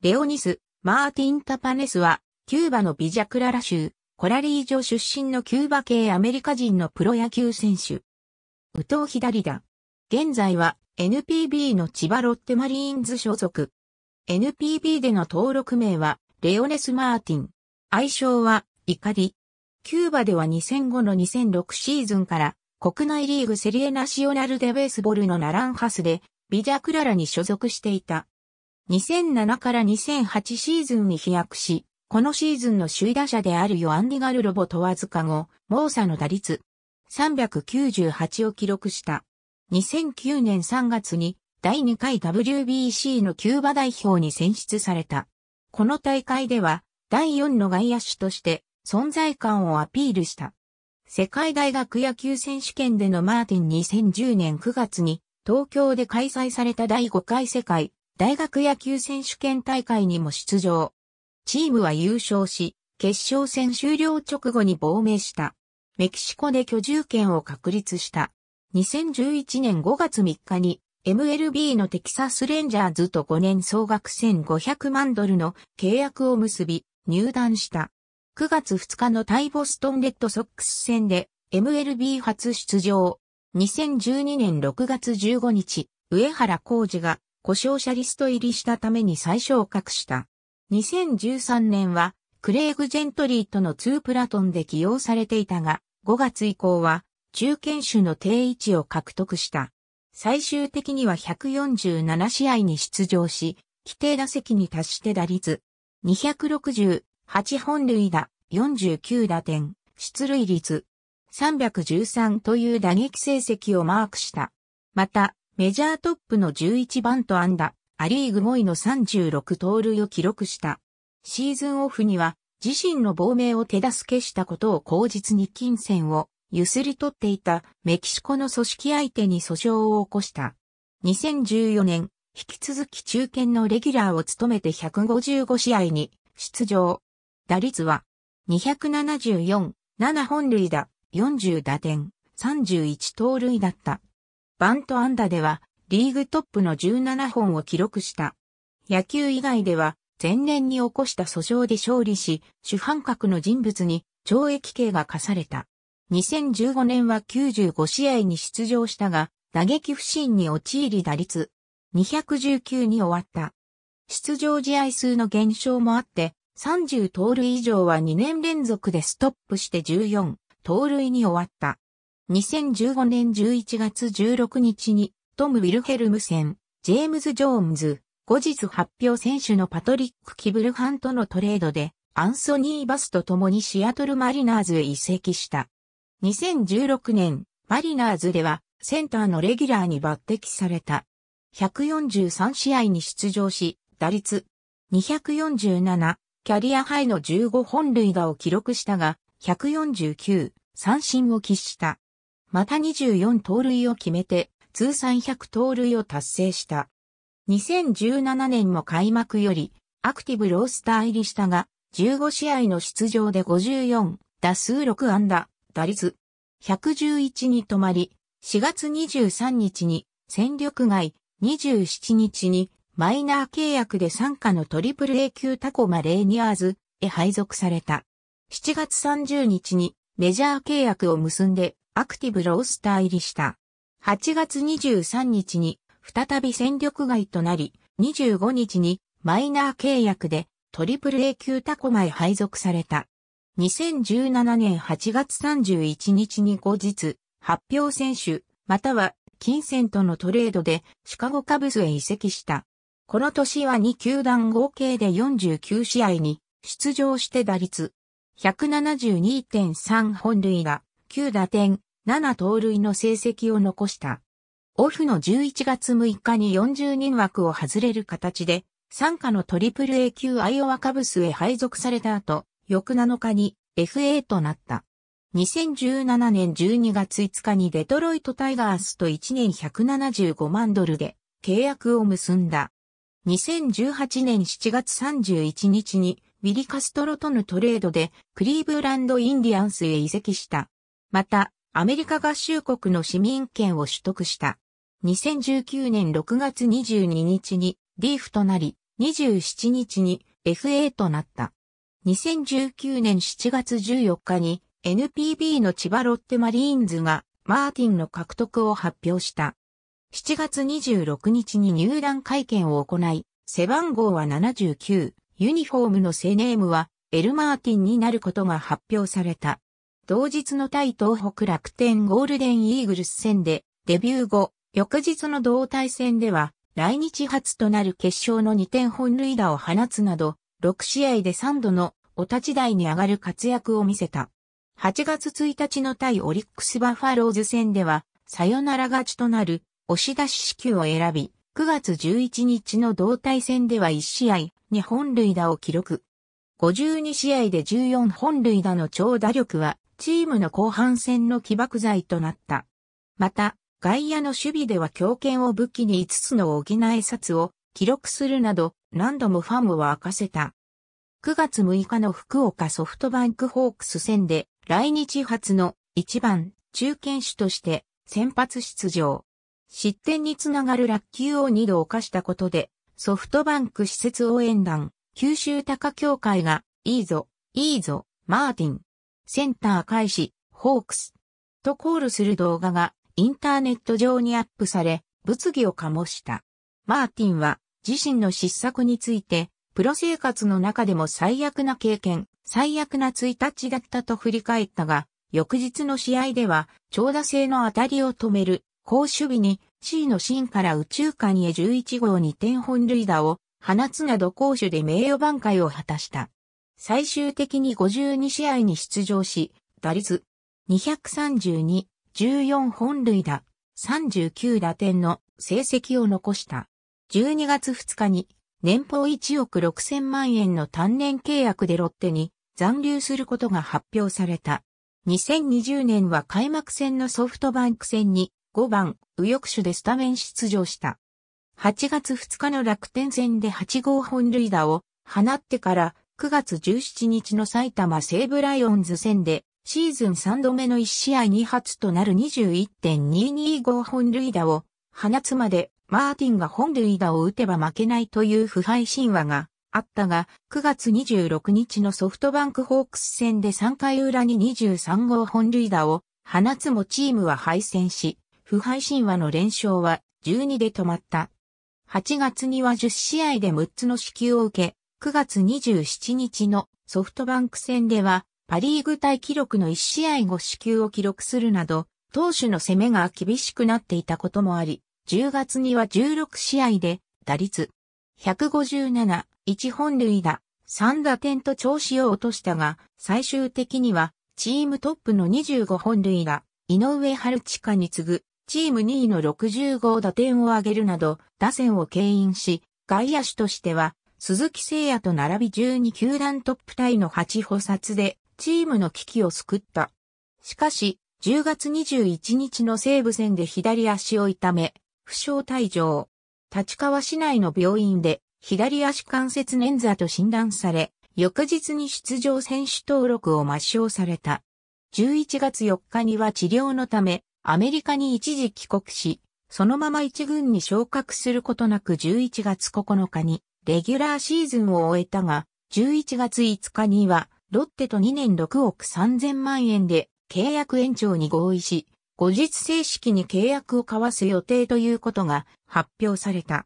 レオニス・マーティン・タパネスは、キューバのビジャクララ州、コラリージョ出身のキューバ系アメリカ人のプロ野球選手。右投左打。現在は NPB の千葉ロッテマリーンズ所属。NPB での登録名は、レオネス・マーティン。愛称は、怒り。キューバでは2005の2006シーズンから、国内リーグセリエナシオナルデベースボルのナランハスで、ビジャクララに所属していた。2007から2008シーズンに飛躍し、このシーズンの首位打者であるヨアンディガルロボとわずか後、モーサの打率398を記録した。2009年3月に第2回 WBC のキューバ代表に選出された。この大会では第4の外野手として存在感をアピールした。世界大学野球選手権でのマーティン2010年9月に東京で開催された第5回世界大学野球選手権大会にも出場。チームは優勝し、決勝戦終了直後に亡命した。メキシコで居住権を確立した。2011年5月3日に MLB のテキサスレンジャーズと5年総額1500万ドルの契約を結び入団した。9月2日のタイボストンレッドソックス戦で MLB 初出場。2012年6月15日、上原浩二が故障者リスト入りしたために再を格した。2013年は、クレイグ・ジェントリーとの2プラトンで起用されていたが、5月以降は、中堅手の定位置を獲得した。最終的には147試合に出場し、規定打席に達して打率、268本塁打、49打点、出塁率、313という打撃成績をマークした。また、メジャートップの11番と安打、アリーグ5位の36盗塁を記録した。シーズンオフには自身の亡命を手助けしたことを口実に金銭をゆすり取っていたメキシコの組織相手に訴訟を起こした。2014年、引き続き中堅のレギュラーを務めて155試合に出場。打率は274、7本塁打、40打点、31盗塁だった。バント安打では、リーグトップの17本を記録した。野球以外では、前年に起こした訴訟で勝利し、主犯格の人物に懲役刑が課された。2015年は95試合に出場したが、打撃不振に陥り打率219に終わった。出場試合数の減少もあって、30盗塁以上は2年連続でストップして14盗塁に終わった。2015年11月16日に、トム・ウィルヘルムセン、ジェームズ・ジョーンズ、後日発表選手のパトリック・キブルハンとのトレードで、アンソニー・バスと共にシアトル・マリナーズへ移籍した。2016年、マリナーズでは、センターのレギュラーに抜擢された。143試合に出場し、打率247、キャリアハイの15本塁打を記録したが、149、三振を喫した。また24盗塁を決めて、通算100盗塁を達成した。2017年も開幕より、アクティブロースター入りしたが、15試合の出場で54、打数6安打、打率、111に止まり、4月23日に、戦力外、27日に、マイナー契約で参下のトリプル A 級タコマレーニアーズへ配属された。7月30日にメジャー契約を結んでアクティブロースター入りした。8月23日に再び戦力外となり、25日にマイナー契約でトリプル A 級タコマへ配属された。2017年8月31日に後日、発表選手、または金銭とのトレードでシカゴカブスへ移籍した。この年は2球団合計で49試合に出場して打率172.3本塁打、9打点、7盗塁の成績を残した。オフの11月6日に40人枠を外れる形で、参加の AAA 級アイオワカブスへ配属された後、翌7日に FA となった。2017年12月5日にデトロイトタイガースと1年175万ドルで契約を結んだ。2018年7月31日にウィリカストロとのトレードでクリーブランドインディアンスへ移籍した。また、アメリカ合衆国の市民権を取得した。2019年6月22日にリーフとなり、27日に FA となった。2019年7月14日に NPB の千葉ロッテマリーンズがマーティンの獲得を発表した。7月26日に入団会見を行い、背番号は79、ユニフォームのセネームはエル・マーティンになることが発表された。同日の対東北楽天ゴールデンイーグルス戦でデビュー後、翌日の同対戦では来日初となる決勝の2点本塁打を放つなど、6試合で3度のお立ち台に上がる活躍を見せた。8月1日の対オリックスバファローズ戦では、サヨナラ勝ちとなる押し出し支給を選び、9月11日の同対戦では1試合2本塁打を記録。52試合で14本塁打の長打力はチームの後半戦の起爆剤となった。また、外野の守備では強肩を武器に5つの補え札を記録するなど何度もファンを沸かせた。9月6日の福岡ソフトバンクホークス戦で来日初の1番中堅手として先発出場。失点につながる落球を2度犯したことでソフトバンク施設応援団九州高協会がいいぞ、いいぞ、マーティン、センター開始、ホークス、とコールする動画がインターネット上にアップされ、物議を醸した。マーティンは自身の失策について、プロ生活の中でも最悪な経験、最悪な1日だったと振り返ったが、翌日の試合では長打性の当たりを止める、好守備に C の芯から宇宙間へ11号に点本塁打を放つなど攻守で名誉挽回を果たした。最終的に52試合に出場し、打率232、14本塁打、39打点の成績を残した。12月2日に年俸1億6000万円の単年契約でロッテに残留することが発表された。2020年は開幕戦のソフトバンク戦に5番右翼手でスタメン出場した。8月2日の楽天戦で8号本塁打を放ってから9月17日の埼玉西武ライオンズ戦で、シーズン3度目の1試合2発となる21.225本塁打を放つまで、マーティンが本塁打を打てば負けないという不敗神話があったが、9月26日のソフトバンクホークス戦で3回裏に23号本塁打を放つもチームは敗戦し、不敗神話の連勝は12で止まった。8月には10試合で6つの支給を受け、9月27日のソフトバンク戦では、パリーグ対記録の1試合5支給を記録するなど、投手の攻めが厳しくなっていたこともあり、10月には16試合で、打率157、1本塁打、3打点と調子を落としたが、最終的には、チームトップの25本塁打、井上春近に次ぐ、チーム2位の65打点を挙げるなど、打線を牽引し、外野手としては鈴木誠也と並び12球団トップタイの8補殺でチームの危機を救った。しかし、10月21日の西武戦で左足を痛め、負傷退場。立川市内の病院で左足関節捻挫と診断され、翌日に出場選手登録を抹消された。11月4日には治療のため、アメリカに一時帰国し、そのまま一軍に昇格することなく11月9日にレギュラーシーズンを終えたが、11月5日には、ロッテと2年6億3000万円で契約延長に合意し、後日正式に契約を交わす予定ということが発表された。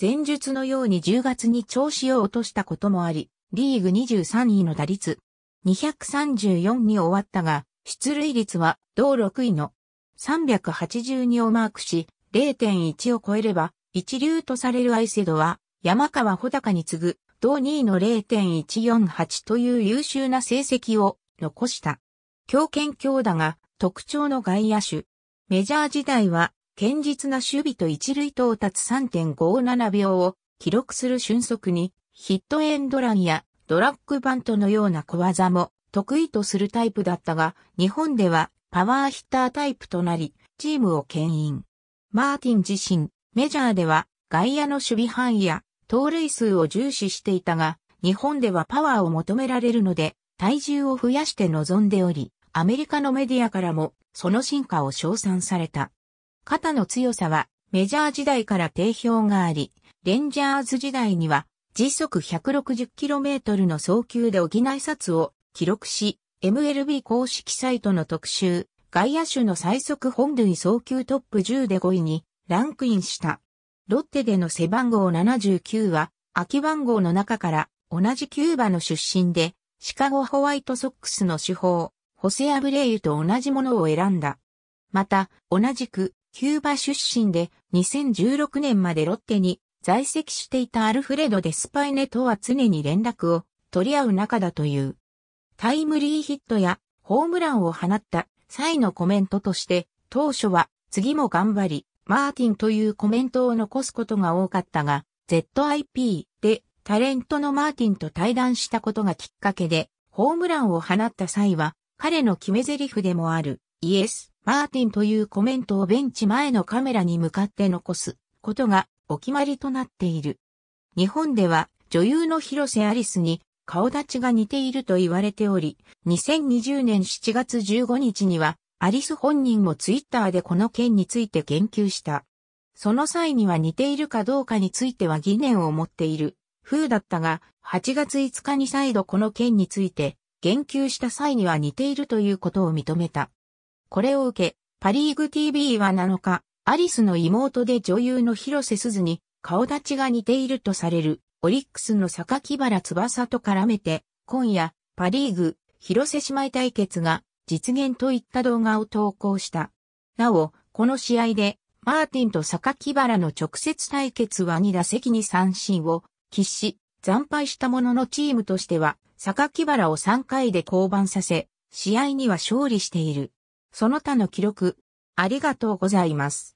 前述のように10月に調子を落としたこともあり、リーグ23位の打率234に終わったが、出塁率は同6位の382をマークし、0.1を超えれば一流とされるアイセドは山川穂高に次ぐ、同2位の0.148という優秀な成績を残した。強肩強打が特徴の外野手。メジャー時代は、堅実な守備と一塁到達3.57秒を記録する俊足に、ヒットエンドランやドラッグバントのような小技も得意とするタイプだったが、日本ではパワーヒッタータイプとなり、チームを牽引。マーティン自身、メジャーでは外野の守備範囲や盗塁数を重視していたが、日本ではパワーを求められるので、体重を増やして臨んでおり、アメリカのメディアからも、その進化を称賛された。肩の強さは、メジャー時代から定評があり、レンジャーズ時代には、時速 160km の送球で補い札を記録し、MLB 公式サイトの特集、外野手の最速本塁送球トップ10で5位にランクインした。ロッテでの背番号79は、秋番号の中から同じキューバの出身で、シカゴホワイトソックスの主砲、ホセアブレイユと同じものを選んだ。また、同じく、キューバ出身で、2016年までロッテに在籍していたアルフレド・デスパイネとは常に連絡を取り合う仲だという。タイムリーヒットやホームランを放った際のコメントとして、当初は次も頑張り、マーティンというコメントを残すことが多かったが、ZIP でタレントのマーティンと対談したことがきっかけで、ホームランを放った際は、彼の決め台詞でもある、イエス、マーティンというコメントをベンチ前のカメラに向かって残すことがお決まりとなっている。日本では女優の広瀬アリスに顔立ちが似ていると言われており、2020年7月15日にはアリス本人もツイッターでこの件について言及した。その際には似ているかどうかについては疑念を持っている、風だったが、8月5日に再度この件について、言及した際には似ているということを認めた。これを受け、パリーグ TV は7日、アリスの妹で女優の広瀬すずに、顔立ちが似ているとされる、オリックスの木原翼と絡めて、今夜、パリーグ、広瀬姉妹対決が実現といった動画を投稿した。なお、この試合で、マーティンと木原の直接対決は2打席に三振を喫し、惨敗したもののチームとしては、木原を3回で降板させ、試合には勝利している。その他の記録、ありがとうございます。